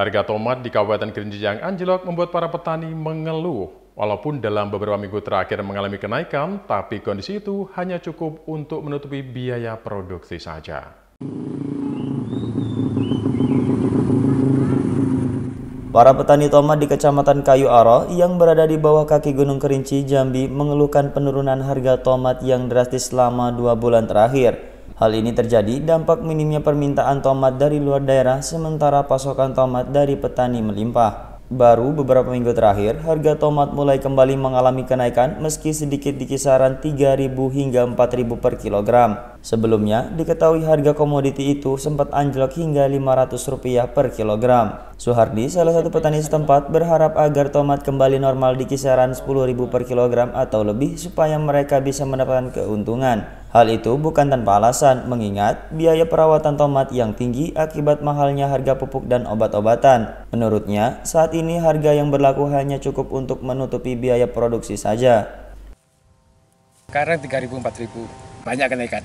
Harga tomat di Kabupaten Kerinci yang anjlok membuat para petani mengeluh. Walaupun dalam beberapa minggu terakhir mengalami kenaikan, tapi kondisi itu hanya cukup untuk menutupi biaya produksi saja. Para petani tomat di Kecamatan Kayu Aro yang berada di bawah kaki Gunung Kerinci, Jambi mengeluhkan penurunan harga tomat yang drastis selama dua bulan terakhir. Hal ini terjadi dampak minimnya permintaan tomat dari luar daerah sementara pasokan tomat dari petani melimpah. Baru beberapa minggu terakhir, harga tomat mulai kembali mengalami kenaikan meski sedikit di kisaran 3.000 hingga 4.000 per kilogram. Sebelumnya, diketahui harga komoditi itu sempat anjlok hingga Rp500 per kilogram. Suhardi, salah satu petani setempat, berharap agar tomat kembali normal di kisaran Rp10.000 per kilogram atau lebih supaya mereka bisa mendapatkan keuntungan. Hal itu bukan tanpa alasan, mengingat biaya perawatan tomat yang tinggi akibat mahalnya harga pupuk dan obat-obatan. Menurutnya, saat ini harga yang berlaku hanya cukup untuk menutupi biaya produksi saja. Sekarang 3.000 4.000, banyak kenaikan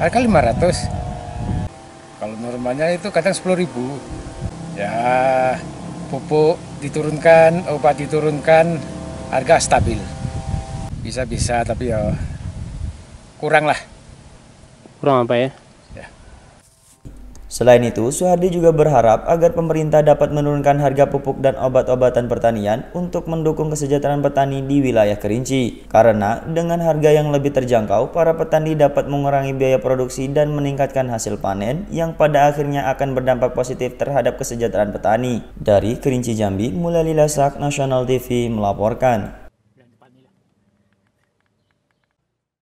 harga 500 kalau normalnya itu kadang sepuluh ribu ya pupuk diturunkan obat diturunkan harga stabil bisa-bisa tapi ya kurang lah kurang apa ya Selain itu, Soehardi juga berharap agar pemerintah dapat menurunkan harga pupuk dan obat-obatan pertanian untuk mendukung kesejahteraan petani di wilayah Kerinci. Karena dengan harga yang lebih terjangkau, para petani dapat mengurangi biaya produksi dan meningkatkan hasil panen yang pada akhirnya akan berdampak positif terhadap kesejahteraan petani. Dari Kerinci Jambi, Mulai Sak, Nasional TV melaporkan.